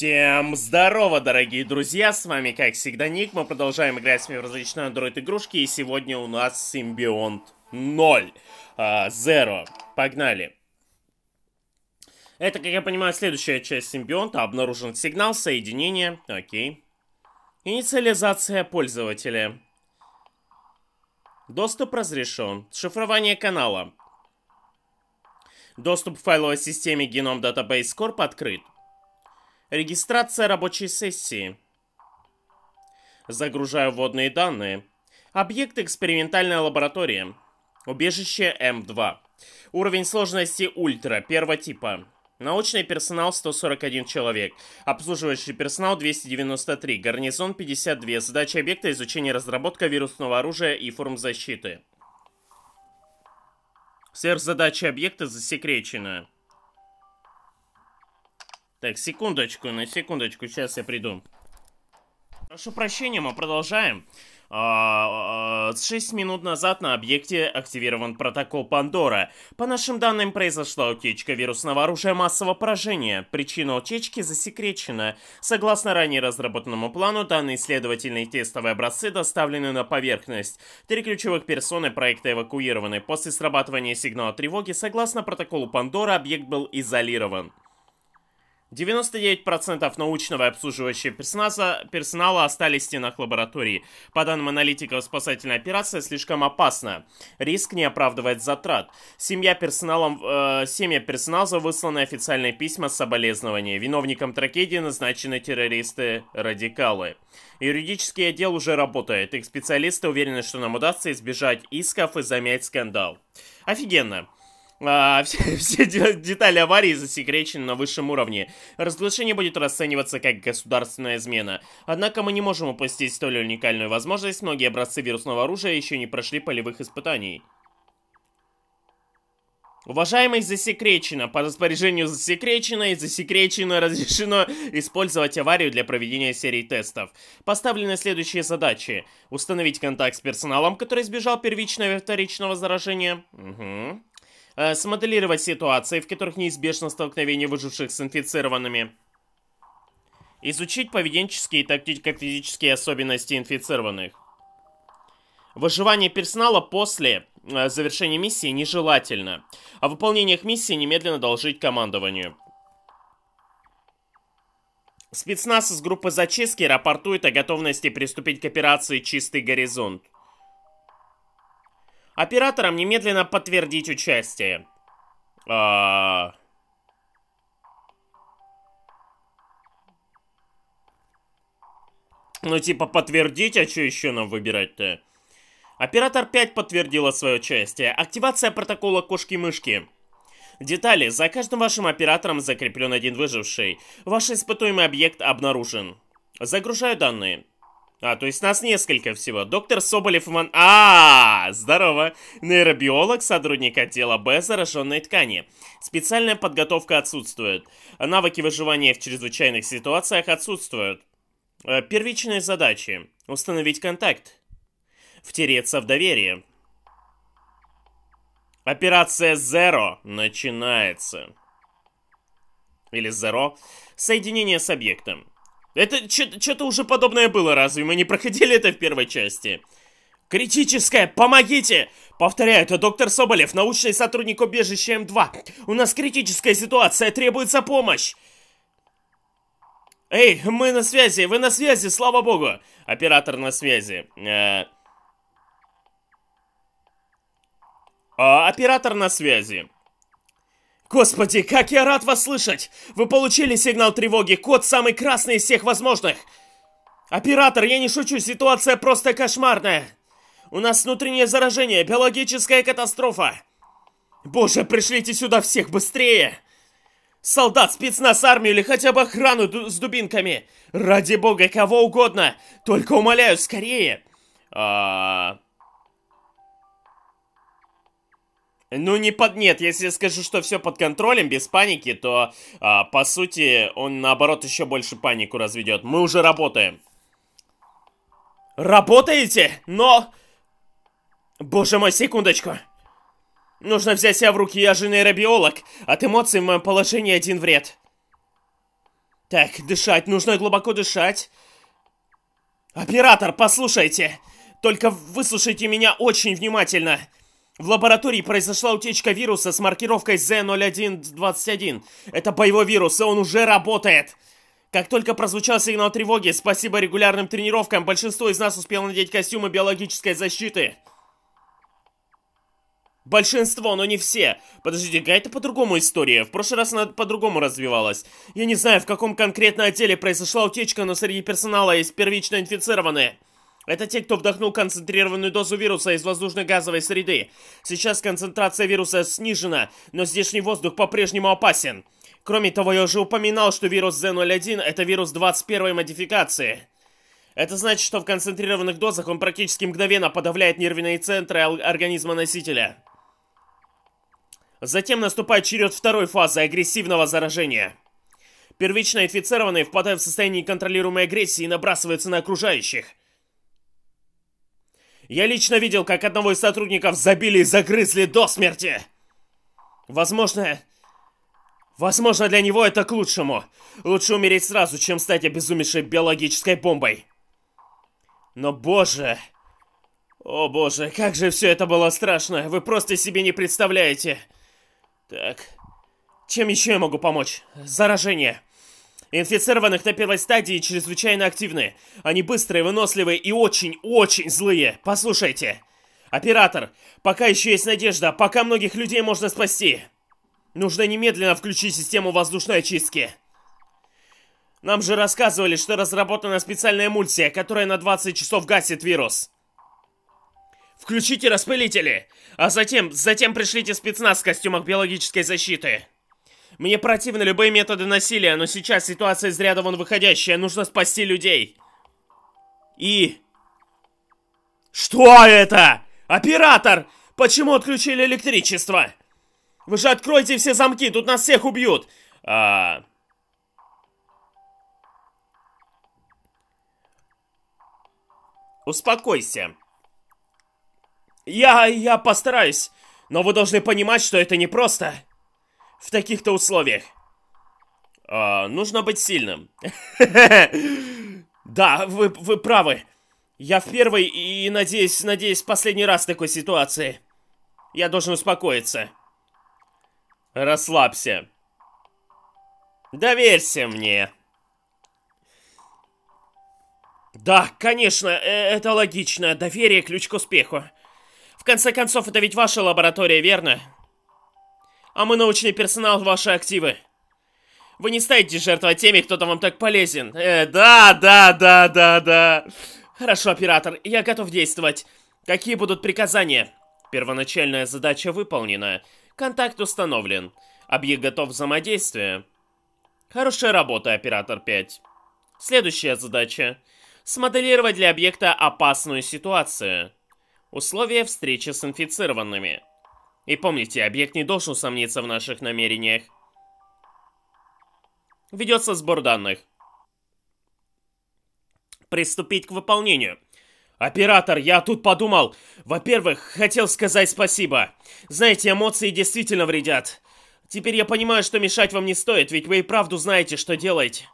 Всем здорово, дорогие друзья, с вами как всегда Ник, мы продолжаем играть с вами в различные андроид игрушки, и сегодня у нас симбионт 0, а, Зеро, uh, погнали. Это, как я понимаю, следующая часть симбионта, обнаружен сигнал соединения, окей. Инициализация пользователя. Доступ разрешен. Шифрование канала. Доступ к файловой системе Genome Database Corp открыт. Регистрация рабочей сессии. Загружаю вводные данные. Объект экспериментальная лаборатория. Убежище М2. Уровень сложности ультра, первого типа. Научный персонал 141 человек. Обслуживающий персонал 293. Гарнизон 52. Задача объекта изучение разработка вирусного оружия и форм защиты. Сверхзадача объекта засекречена. Так, секундочку, на секундочку, сейчас я приду. Прошу прощения, мы продолжаем. А, а, 6 минут назад на объекте активирован протокол Пандора. По нашим данным, произошла утечка вирусного оружия массового поражения. Причина утечки засекречена. Согласно ранее разработанному плану, данные исследовательные тестовые образцы доставлены на поверхность. Три ключевых персоны проекта эвакуированы. После срабатывания сигнала тревоги, согласно протоколу Пандора, объект был изолирован. 99% научного и обслуживающего персонала, персонала остались в стенах лаборатории. По данным аналитиков, спасательная операция слишком опасна. Риск не оправдывает затрат. Семья персоналом, э, семья персонала высланы официальные письма с соболезнования. Виновником трагедии назначены террористы-радикалы. Юридический отдел уже работает. Их специалисты уверены, что нам удастся избежать исков и замять скандал. Офигенно. А, все, все детали аварии засекречены на высшем уровне. Разглашение будет расцениваться как государственная измена. Однако мы не можем упустить столь уникальную возможность. Многие образцы вирусного оружия еще не прошли полевых испытаний. Уважаемый засекречено, по распоряжению засекречено и засекречено разрешено использовать аварию для проведения серии тестов. Поставлены следующие задачи. Установить контакт с персоналом, который избежал первичного и вторичного заражения. Угу э, смоделировать ситуации, в которых неизбежно столкновение выживших с инфицированными, изучить поведенческие и тактико-физические особенности инфицированных. Выживание персонала после э, завершения миссии нежелательно. О а выполнениях миссии немедленно должить командованию. Спецназ из группы зачистки рапортует о готовности приступить к операции «Чистый горизонт». Операторам немедленно подтвердить участие. А... Ну типа подтвердить, а что еще нам выбирать-то? Оператор 5 подтвердила свое участие. Активация протокола кошки-мышки. Детали. За каждым вашим оператором закреплен один выживший. Ваш испытуемый объект обнаружен. Загружаю данные. А, то есть нас несколько всего. Доктор Соболев и А, а, здорово. Нейробиолог, сотрудник отдела Б зараженной ткани. Специальная подготовка отсутствует. Навыки выживания в чрезвычайных ситуациях отсутствуют. Э, первичные задачи. Установить контакт. Втереться в доверие. Операция Zero начинается. Или Zero. Соединение с объектом. Это что-то уже подобное было, разве мы не проходили это в первой части? Критическое, помогите! Повторяю, это доктор Соболев, научный сотрудник убежища М2. У нас критическая ситуация, требуется помощь! Эй, мы на связи, вы на связи, слава богу! Оператор на связи. Э. А, оператор на связи. Господи, как я рад вас слышать! Вы получили сигнал тревоги, код самый красный из всех возможных! Оператор, я не шучу, ситуация просто кошмарная! У нас внутреннее заражение, биологическая катастрофа! Боже, пришлите сюда всех быстрее! Солдат, спецназ, армию или хотя бы охрану с дубинками! Ради бога, кого угодно! Только умоляю, скорее! А... Ну, не под... Нет, если я скажу, что все под контролем, без паники, то, а, по сути, он, наоборот, еще больше панику разведет. Мы уже работаем. Работаете? Но... Боже мой, секундочку. Нужно взять себя в руки, я же нейробиолог. От эмоций в моем положении один вред. Так, дышать, нужно глубоко дышать. Оператор, послушайте. Только выслушайте меня очень внимательно. В лаборатории произошла утечка вируса с маркировкой Z0121. Это боевой вирус, и он уже работает. Как только прозвучал сигнал тревоги, спасибо регулярным тренировкам, большинство из нас успело надеть костюмы биологической защиты. Большинство, но не все. Подождите, а это по-другому история. В прошлый раз она по-другому развивалась. Я не знаю, в каком конкретно отделе произошла утечка, но среди персонала есть первично инфицированные. Это те, кто вдохнул концентрированную дозу вируса из воздушно-газовой среды. Сейчас концентрация вируса снижена, но здешний воздух по-прежнему опасен. Кроме того, я уже упоминал, что вирус Z01 это вирус 21 й модификации. Это значит, что в концентрированных дозах он практически мгновенно подавляет нервные центры организма носителя. Затем наступает черед второй фазы агрессивного заражения. Первично инфицированные впадают в состояние неконтролируемой агрессии и набрасываются на окружающих. Я лично видел, как одного из сотрудников забили и загрызли до смерти. Возможно... Возможно, для него это к лучшему. Лучше умереть сразу, чем стать обезумевшей биологической бомбой. Но боже... О боже, как же все это было страшно. Вы просто себе не представляете. Так... Чем еще я могу помочь? Заражение. Инфицированных на первой стадии чрезвычайно активны. Они быстрые, выносливые и очень-очень злые. Послушайте. Оператор, пока еще есть надежда, пока многих людей можно спасти. Нужно немедленно включить систему воздушной очистки. Нам же рассказывали, что разработана специальная эмульсия, которая на 20 часов гасит вирус. Включите распылители, а затем, затем пришлите спецназ в костюмах биологической защиты. Мне противны любые методы насилия, но сейчас ситуация из ряда вон выходящая. Нужно спасти людей. И... Что это? Оператор! Почему отключили электричество? Вы же откройте все замки, тут нас всех убьют. А... Успокойся. Я... я постараюсь. Но вы должны понимать, что это непросто. просто в таких-то условиях. А, нужно быть сильным. Да, вы, вы правы. Я в первый и, надеюсь, надеюсь, последний раз в такой ситуации. Я должен успокоиться. Расслабься. Доверься мне. Да, конечно, э, это логично. Доверие – ключ к успеху. В конце концов, это ведь ваша лаборатория, верно? а мы научный персонал ваши активы. Вы не станете жертвовать теми, кто-то вам так полезен. Э, да, да, да, да, да. Хорошо, оператор, я готов действовать. Какие будут приказания? Первоначальная задача выполнена. Контакт установлен. Объект готов к взаимодействию. Хорошая работа, оператор 5. Следующая задача. Смоделировать для объекта опасную ситуацию. Условия встречи с инфицированными. И помните, объект не должен сомниться в наших намерениях. Ведется сбор данных. Приступить к выполнению. Оператор, я тут подумал. Во-первых, хотел сказать спасибо. Знаете, эмоции действительно вредят. Теперь я понимаю, что мешать вам не стоит, ведь вы и правду знаете, что делаете.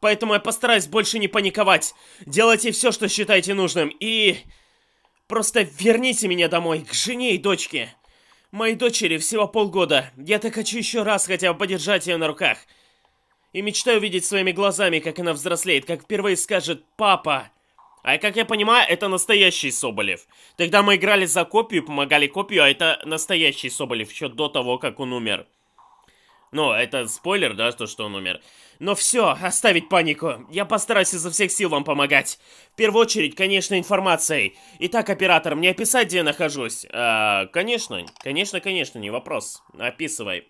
Поэтому я постараюсь больше не паниковать. Делайте все, что считаете нужным. И... Просто верните меня домой, к жене и дочке. Моей дочери всего полгода. Я так хочу еще раз хотя бы подержать ее на руках. И мечтаю видеть своими глазами, как она взрослеет, как впервые скажет «папа». А как я понимаю, это настоящий Соболев. Тогда мы играли за копию, помогали копию, а это настоящий Соболев, еще до того, как он умер. Ну, это спойлер, да, то, что он умер. Но все, оставить панику. Я постараюсь изо всех сил вам помогать. В первую очередь, конечно, информацией. Итак, оператор, мне описать, где я нахожусь? А, конечно, конечно, конечно, не вопрос. Описывай.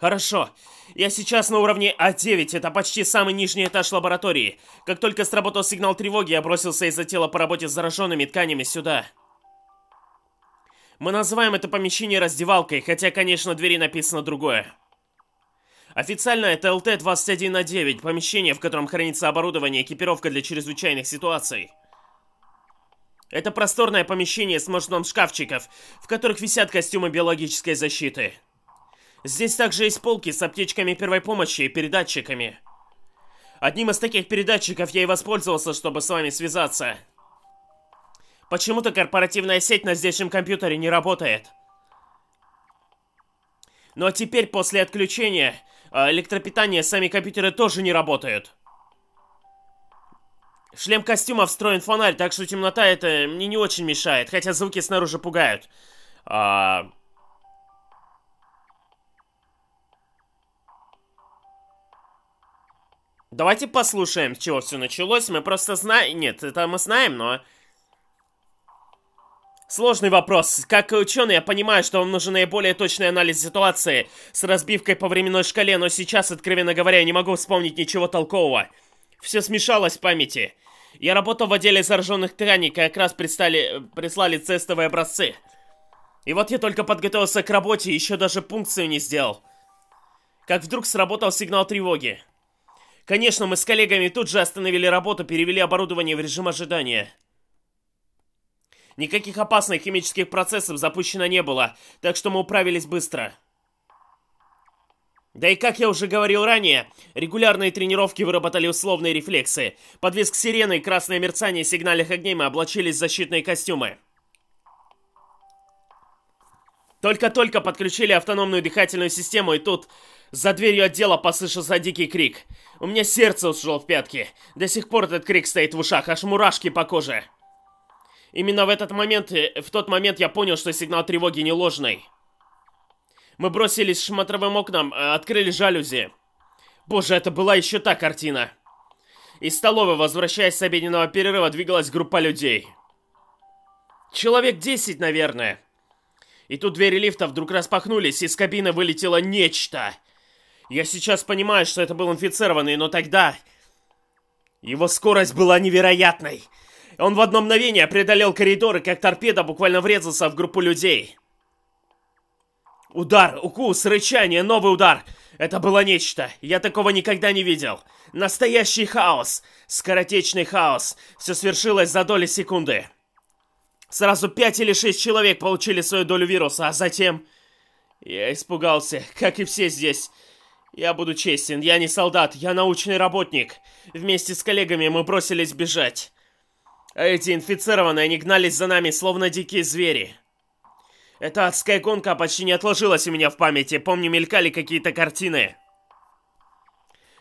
Хорошо. Я сейчас на уровне А9, это почти самый нижний этаж лаборатории. Как только сработал сигнал тревоги, я бросился из-за тела по работе с зараженными тканями сюда. Мы называем это помещение раздевалкой, хотя, конечно, двери написано другое. Официально это ЛТ 21 на 9, помещение, в котором хранится оборудование и экипировка для чрезвычайных ситуаций. Это просторное помещение с множеством шкафчиков, в которых висят костюмы биологической защиты. Здесь также есть полки с аптечками первой помощи и передатчиками. Одним из таких передатчиков я и воспользовался, чтобы с вами связаться. Почему-то корпоративная сеть на здешнем компьютере не работает. Но ну, а теперь, после отключения, а, электропитание, сами компьютеры тоже не работают. Шлем костюма встроен фонарь, так что темнота это мне не очень мешает, хотя звуки снаружи пугают. А... Давайте послушаем, с чего все началось. Мы просто знаем... Нет, это мы знаем, но... Сложный вопрос. Как ученый, я понимаю, что вам нужен наиболее точный анализ ситуации с разбивкой по временной шкале, но сейчас, откровенно говоря, я не могу вспомнить ничего толкового. Все смешалось в памяти. Я работал в отделе зараженных тканей, как раз пристали, прислали цестовые образцы. И вот я только подготовился к работе, еще даже пункцию не сделал. Как вдруг сработал сигнал тревоги. Конечно, мы с коллегами тут же остановили работу, перевели оборудование в режим ожидания. Никаких опасных химических процессов запущено не было, так что мы управились быстро. Да и как я уже говорил ранее, регулярные тренировки выработали условные рефлексы. Под визг сирены, красное мерцание сигнальных огней мы облачились в защитные костюмы. Только-только подключили автономную дыхательную систему, и тут за дверью отдела послышался дикий крик. У меня сердце ушло в пятки. До сих пор этот крик стоит в ушах, аж мурашки по коже. Именно в этот момент, э, в тот момент я понял, что сигнал тревоги не ложный. Мы бросились к шматровым окнам, э, открыли жалюзи. Боже, это была еще та картина. Из столовой, возвращаясь с обеденного перерыва, двигалась группа людей. Человек 10, наверное. И тут двери лифта вдруг распахнулись, из кабины вылетело нечто. Я сейчас понимаю, что это был инфицированный, но тогда... Его скорость была невероятной. Он в одно мгновение преодолел коридор и как торпеда буквально врезался в группу людей. Удар, укус, рычание, новый удар. Это было нечто. Я такого никогда не видел. Настоящий хаос. Скоротечный хаос. Все свершилось за доли секунды. Сразу пять или шесть человек получили свою долю вируса, а затем... Я испугался, как и все здесь. Я буду честен, я не солдат, я научный работник. Вместе с коллегами мы бросились бежать. Эти инфицированные, они гнались за нами, словно дикие звери. Эта адская гонка почти не отложилась у меня в памяти. Помню, мелькали какие-то картины.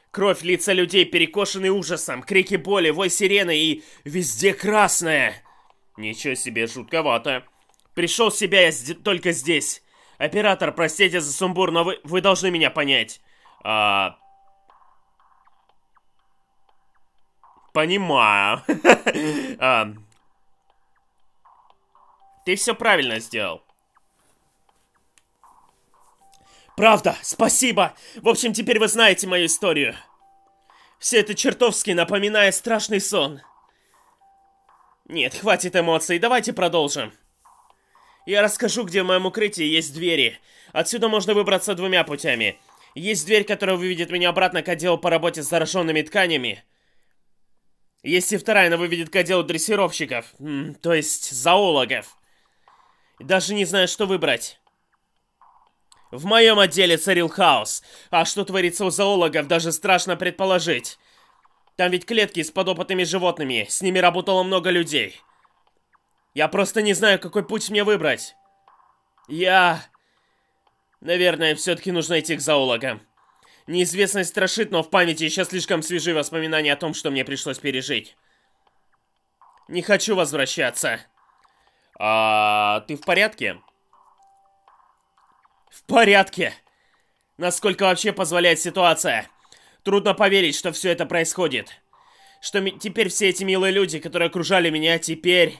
Кровь, лица людей, перекошены ужасом, крики боли, вой сирены и везде красное. Ничего себе, жутковато. Пришел в себя я только здесь. Оператор, простите за сумбур, но вы, вы должны меня понять. А, Понимаю. А, ты все правильно сделал. Правда, спасибо. В общем, теперь вы знаете мою историю. Все это чертовски напоминает страшный сон. Нет, хватит эмоций, давайте продолжим. Я расскажу, где в моем укрытии есть двери. Отсюда можно выбраться двумя путями. Есть дверь, которая выведет меня обратно к отделу по работе с зараженными тканями. Если вторая, она выведет к отделу дрессировщиков, то есть зоологов. Даже не знаю, что выбрать. В моем отделе царил хаос, а что творится у зоологов, даже страшно предположить. Там ведь клетки с подопытными животными, с ними работало много людей. Я просто не знаю, какой путь мне выбрать. Я... Наверное, все-таки нужно идти к зоологам. Неизвестность страшит, но в памяти еще слишком свежи воспоминания о том, что мне пришлось пережить. Не хочу возвращаться. А ты в порядке? В порядке. Насколько вообще позволяет ситуация. Трудно поверить, что все это происходит. Что теперь все эти милые люди, которые окружали меня, теперь...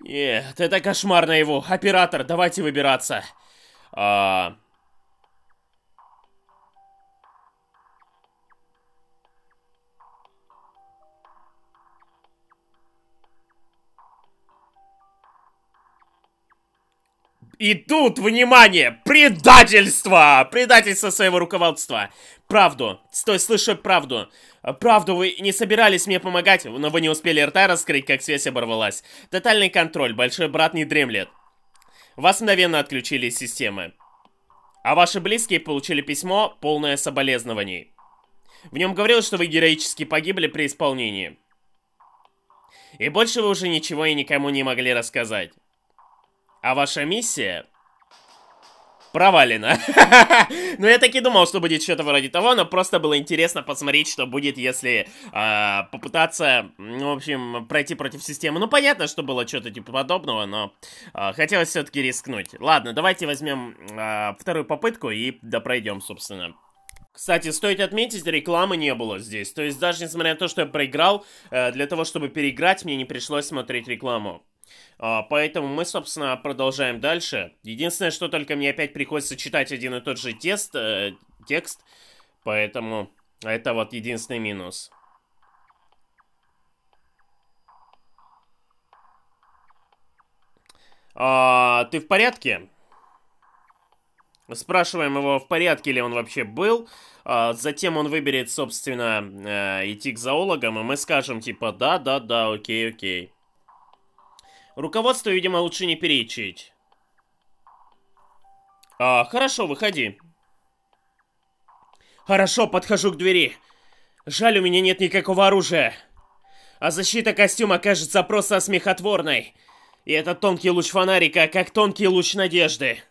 Нет, это кошмар наяву. Оператор, давайте выбираться. А... И тут, внимание, предательство! Предательство своего руководства. Правду. Стой, слышу правду. Правду, вы не собирались мне помогать, но вы не успели рта раскрыть, как связь оборвалась. Тотальный контроль, большой брат не дремлет. Вас мгновенно отключили из системы. А ваши близкие получили письмо, полное соболезнований. В нем говорилось, что вы героически погибли при исполнении. И больше вы уже ничего и никому не могли рассказать. А ваша миссия провалена. но ну, я таки думал, что будет что-то вроде того, но просто было интересно посмотреть, что будет, если э, попытаться, ну, в общем, пройти против системы. Ну, понятно, что было что-то типа подобного, но э, хотелось все-таки рискнуть. Ладно, давайте возьмем э, вторую попытку и допройдем, собственно. Кстати, стоит отметить, рекламы не было здесь. То есть, даже несмотря на то, что я проиграл, э, для того, чтобы переиграть, мне не пришлось смотреть рекламу. А, поэтому мы, собственно, продолжаем дальше. Единственное, что только мне опять приходится читать один и тот же тест, э, текст. Поэтому это вот единственный минус. А, ты в порядке? Спрашиваем его, в порядке ли он вообще был. А, затем он выберет, собственно, э, идти к зоологам, и мы скажем, типа, да, да, да, окей, окей. Руководство, видимо, лучше не перечить. А, хорошо, выходи. Хорошо, подхожу к двери. Жаль, у меня нет никакого оружия. А защита костюма кажется просто смехотворной. И этот тонкий луч фонарика, как тонкий луч надежды.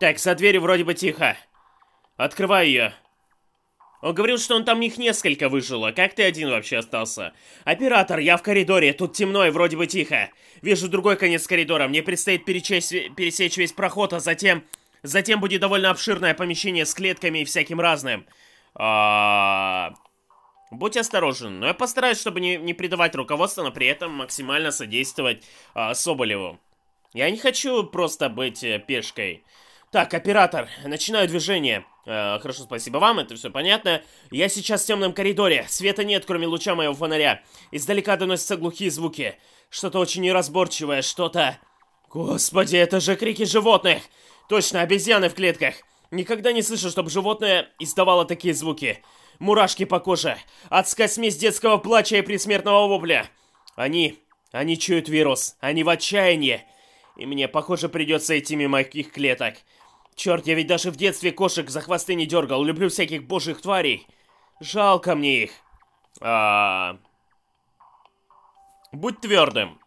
Так, за дверью вроде бы тихо. Открываю ее. Он говорил, что он там их несколько выжило. Как ты один вообще остался? Оператор, я в коридоре. Тут темно и вроде бы тихо. Вижу другой конец коридора. Мне предстоит перечесть, пересечь весь проход, а затем... Затем будет довольно обширное помещение с клетками и всяким разным. А... Будь осторожен, но я постараюсь, чтобы не, не предавать руководство, но при этом максимально содействовать а, Соболеву. Я не хочу просто быть э, пешкой. Так, оператор, начинаю движение. Э, хорошо, спасибо вам, это все понятно. Я сейчас в темном коридоре. Света нет, кроме луча моего фонаря. Издалека доносятся глухие звуки. Что-то очень неразборчивое, что-то... Господи, это же крики животных! Точно, обезьяны в клетках. Никогда не слышал, чтобы животное издавало такие звуки. Мурашки по коже. Адская смесь детского плача и предсмертного вопля. Они... Они чуют вирус. Они в отчаянии. И мне, похоже, придется идти мимо их клеток. Черт, я ведь даже в детстве кошек за хвосты не дергал. Люблю всяких божьих тварей. Жалко мне их. А... Будь твердым.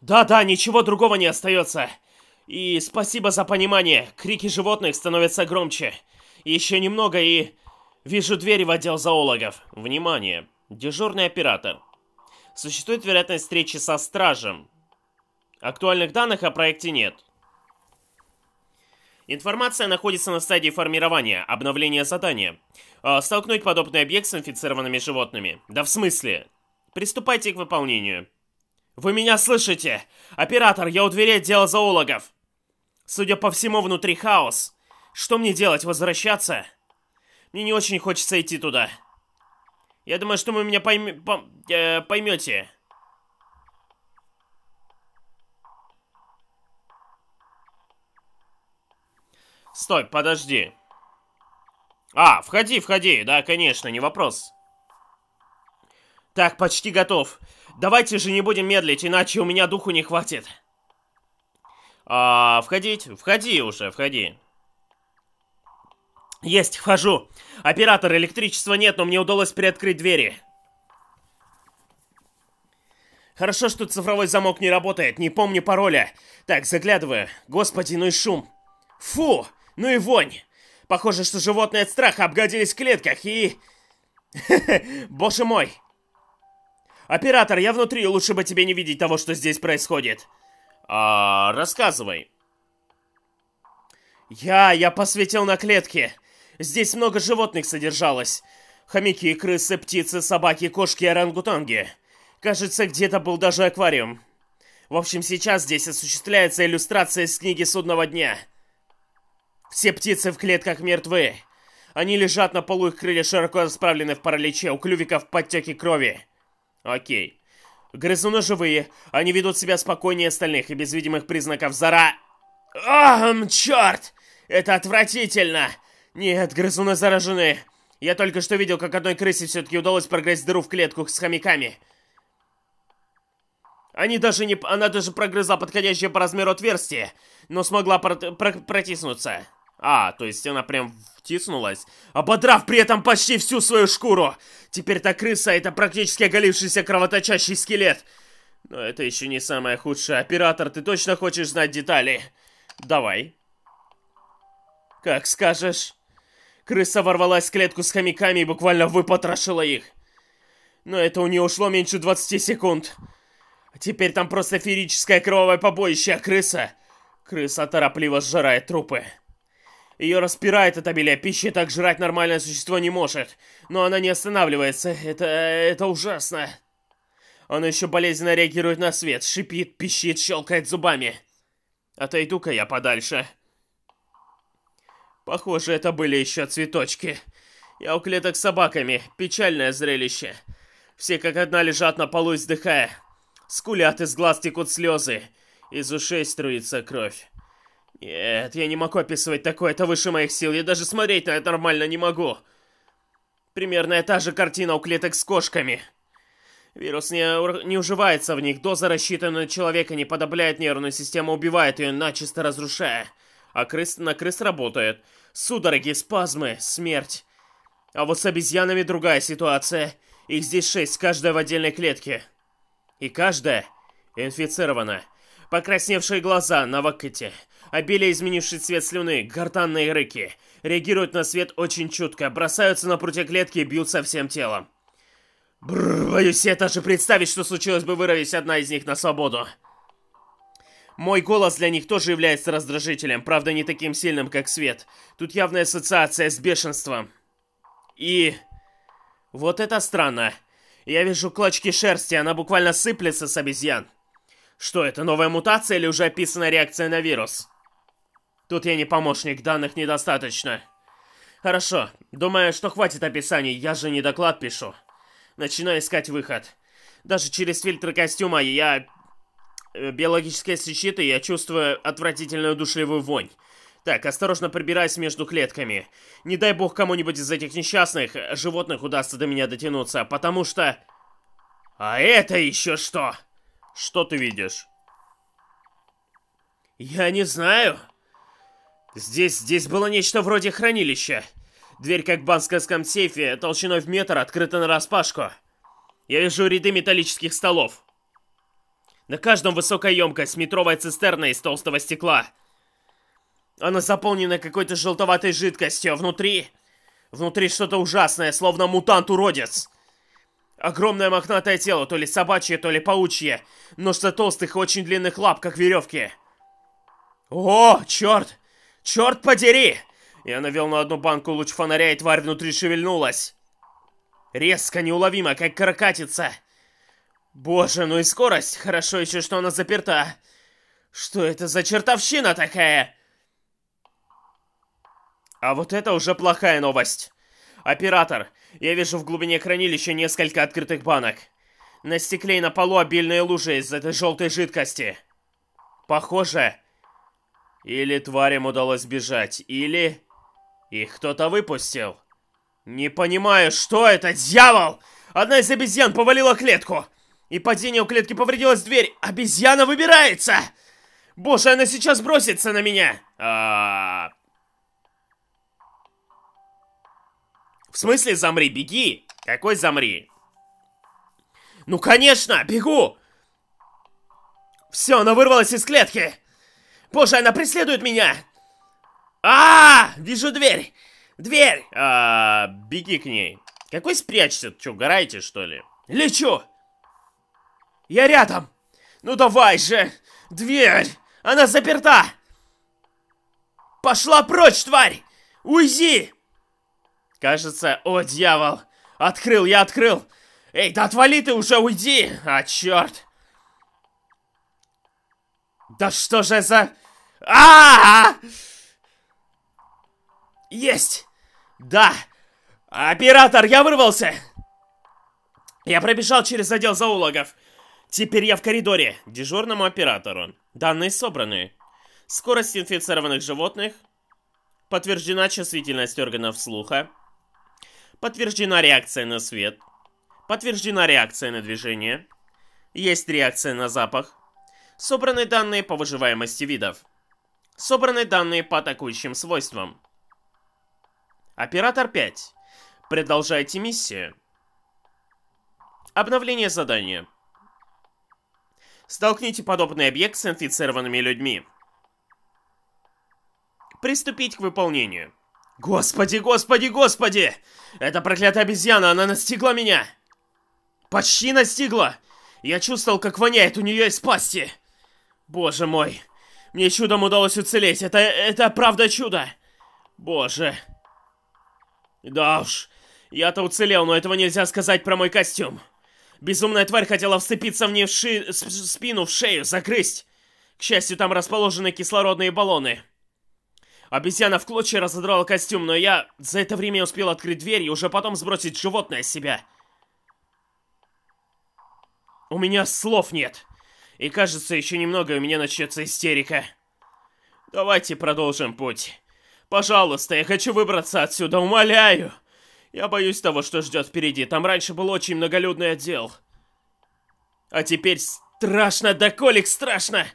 Да-да, ничего другого не остается. И спасибо за понимание. Крики животных становятся громче. Еще немного и... Вижу двери в отдел зоологов. Внимание. Дежурный оператор. Существует вероятность встречи со стражем. Актуальных данных о проекте нет. Информация находится на стадии формирования, обновления задания. А, столкнуть подобный объект с инфицированными животными. Да в смысле? Приступайте к выполнению. Вы меня слышите? Оператор, я у дверей отдела зоологов. Судя по всему, внутри хаос. Что мне делать, возвращаться? Мне не очень хочется идти туда. Я думаю, что вы меня пойм... пом... э, поймете. Стой, подожди. А, входи, входи, да, конечно, не вопрос. Так, почти готов. Давайте же не будем медлить, иначе у меня духу не хватит. А, входить? Входи уже, входи. Есть, вхожу. Оператор, электричества нет, но мне удалось приоткрыть двери. Хорошо, что цифровой замок не работает, не помню пароля. Так, заглядываю. Господи, ну и шум. Фу! Ну и вонь. Похоже, что животные от страха обгодились в клетках и... Боже мой. Оператор, я внутри, лучше бы тебе не видеть того, что здесь происходит. А, рассказывай. Я, я посветил на клетки. Здесь много животных содержалось. Хомяки, крысы, птицы, собаки, кошки, орангутанги. Кажется, где-то был даже аквариум. В общем, сейчас здесь осуществляется иллюстрация из книги «Судного дня». Все птицы в клетках мертвы. Они лежат на полу, их крылья широко расправлены в параличе, у клювиков подтеки крови. Окей. Грызуны живые, они ведут себя спокойнее остальных и без видимых признаков зара... Ам, черт! Это отвратительно! Нет, грызуны заражены. Я только что видел, как одной крысе все-таки удалось прогрызть дыру в клетку с хомяками. Они даже не... Она даже прогрызла подходящее по размеру отверстие, но смогла про... Про... протиснуться. А, то есть она прям втиснулась, ободрав при этом почти всю свою шкуру. Теперь та крыса — это практически оголившийся кровоточащий скелет. Но это еще не самое худшее. Оператор, ты точно хочешь знать детали? Давай. Как скажешь. Крыса ворвалась в клетку с хомяками и буквально выпотрошила их. Но это у нее ушло меньше 20 секунд. А теперь там просто ферическое кровавое побоище, а крыса... Крыса торопливо сжирает трупы. Ее распирает от обилия пищи, так жрать нормальное существо не может. Но она не останавливается. Это... это ужасно. Он еще болезненно реагирует на свет, шипит, пищит, щелкает зубами. Отойду-ка я подальше. Похоже, это были еще цветочки. Я у клеток с собаками. Печальное зрелище. Все как одна лежат на полу, издыхая. Скулят, из глаз текут слезы. Из ушей струится кровь. Нет, я не могу описывать такое, это выше моих сил, я даже смотреть на это нормально не могу. Примерно та же картина у клеток с кошками. Вирус не, не уживается в них, доза, рассчитанная на человека, не подобляет нервную систему, убивает ее, начисто разрушая. А крыс на крыс работает. Судороги, спазмы, смерть. А вот с обезьянами другая ситуация. Их здесь шесть, каждая в отдельной клетке. И каждая инфицирована. Покрасневшие глаза на вакете. Обилие изменивший цвет слюны, гортанные рыки. Реагируют на свет очень чутко, бросаются на прутья клетки и бьются всем телом. Бррр, боюсь я даже представить, что случилось бы вырвись одна из них на свободу. Мой голос для них тоже является раздражителем, правда не таким сильным, как свет. Тут явная ассоциация с бешенством. И... Вот это странно. Я вижу клочки шерсти, она буквально сыплется с обезьян. Что это, новая мутация или уже описана реакция на вирус? Тут я не помощник, данных недостаточно. Хорошо, думаю, что хватит описаний, я же не доклад пишу. Начинаю искать выход. Даже через фильтры костюма я... Э, биологические защиты я чувствую отвратительную душевую вонь. Так, осторожно прибираюсь между клетками. Не дай бог кому-нибудь из этих несчастных животных удастся до меня дотянуться, потому что... А это еще что? Что ты видишь? Я не знаю. Здесь, здесь было нечто вроде хранилища. Дверь, как в банковском сейфе, толщиной в метр, открыта нараспашку. Я вижу ряды металлических столов. На каждом высокая емкость, метровая цистерна из толстого стекла. Она заполнена какой-то желтоватой жидкостью, а внутри... Внутри что-то ужасное, словно мутант-уродец. Огромное мохнатое тело, то ли собачье, то ли паучье. Множество толстых и очень длинных лап, как веревки. О, черт! Черт подери! Я навел на одну банку луч фонаря, и тварь внутри шевельнулась. Резко, неуловимо, как каракатица. Боже, ну и скорость. Хорошо еще, что она заперта. Что это за чертовщина такая? А вот это уже плохая новость. Оператор, я вижу в глубине хранилища несколько открытых банок. На стекле и на полу обильные лужи из этой желтой жидкости. Похоже, или тварям удалось бежать, или... Их кто-то выпустил. Не понимаю, что это, дьявол! Одна из обезьян повалила клетку. И падение у клетки повредилась дверь. Обезьяна выбирается! Боже, она сейчас бросится на меня! А... В смысле замри, беги? Какой замри? Ну конечно, бегу! Все, она вырвалась из клетки! Боже, она преследует меня! А, -а, а, вижу дверь! Дверь! А, -а, -а беги к ней. Какой спрячься? Че, угораете, что ли? Лечу! Я рядом! Ну давай же! Дверь! Она заперта! Пошла прочь, тварь! Уйди! Кажется, о, дьявол! Открыл, я открыл! Эй, да отвали ты уже, уйди! А, черт! Да что же за... а, -а, -а! Есть! Да! Оператор, я вырвался! Я пробежал через отдел заулогов. Теперь я в коридоре. Дежурному оператору. Данные собраны. Скорость инфицированных животных. Подтверждена чувствительность органов слуха. Подтверждена реакция на свет. Подтверждена реакция на движение. Есть реакция на запах. Собраны данные по выживаемости видов. Собраны данные по атакующим свойствам. Оператор 5. Продолжайте миссию. Обновление задания. Столкните подобный объект с инфицированными людьми. Приступить к выполнению. Господи, господи, господи! Эта проклятая обезьяна, она настигла меня! Почти настигла! Я чувствовал, как воняет у нее из пасти! Боже мой, мне чудом удалось уцелеть, это, это правда чудо. Боже. Да уж, я-то уцелел, но этого нельзя сказать про мой костюм. Безумная тварь хотела вцепиться мне в ши... в спину, в шею, закрыть. К счастью, там расположены кислородные баллоны. Обезьяна в клочья разодрала костюм, но я за это время успел открыть дверь и уже потом сбросить животное с себя. У меня слов нет и кажется, еще немного у меня начнется истерика. Давайте продолжим путь. Пожалуйста, я хочу выбраться отсюда, умоляю. Я боюсь того, что ждет впереди. Там раньше был очень многолюдный отдел. А теперь страшно, да колик страшно.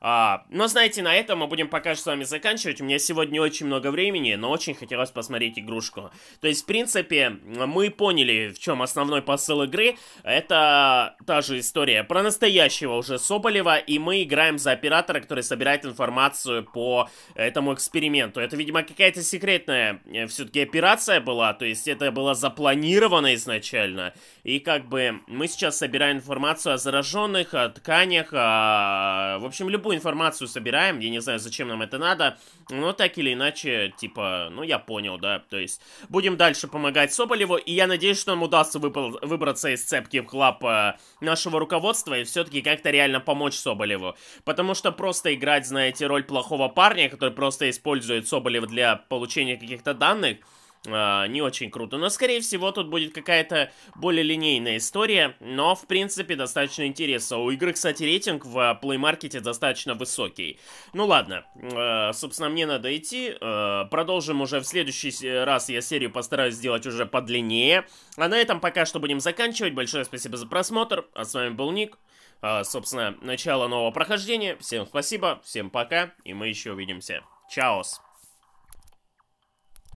А, но знаете, на этом мы будем пока с вами заканчивать. У меня сегодня очень много времени, но очень хотелось посмотреть игрушку. То есть, в принципе, мы поняли, в чем основной посыл игры. Это та же история про настоящего уже Соболева, и мы играем за оператора, который собирает информацию по этому эксперименту. Это, видимо, какая-то секретная э, все-таки операция была, то есть это было запланировано изначально. И как бы мы сейчас собираем информацию о зараженных, о тканях, о... в общем, любой любую информацию собираем, я не знаю, зачем нам это надо, но так или иначе, типа, ну я понял, да, то есть будем дальше помогать Соболеву, и я надеюсь, что нам удастся выпал, выбраться из цепки клаб э, нашего руководства и все-таки как-то реально помочь Соболеву, потому что просто играть, знаете, роль плохого парня, который просто использует Соболева для получения каких-то данных, э, не очень круто. Но, скорее всего, тут будет какая-то более линейная история, но, в принципе, достаточно интересно. У игры, кстати, рейтинг в Play Market достаточно высокий. Ну ладно, э, собственно, мне надо идти. Э, продолжим уже в следующий раз. Я серию постараюсь сделать уже подлиннее. А на этом пока что будем заканчивать. Большое спасибо за просмотр. А с вами был Ник. Э, собственно, начало нового прохождения. Всем спасибо, всем пока, и мы еще увидимся. Чаос!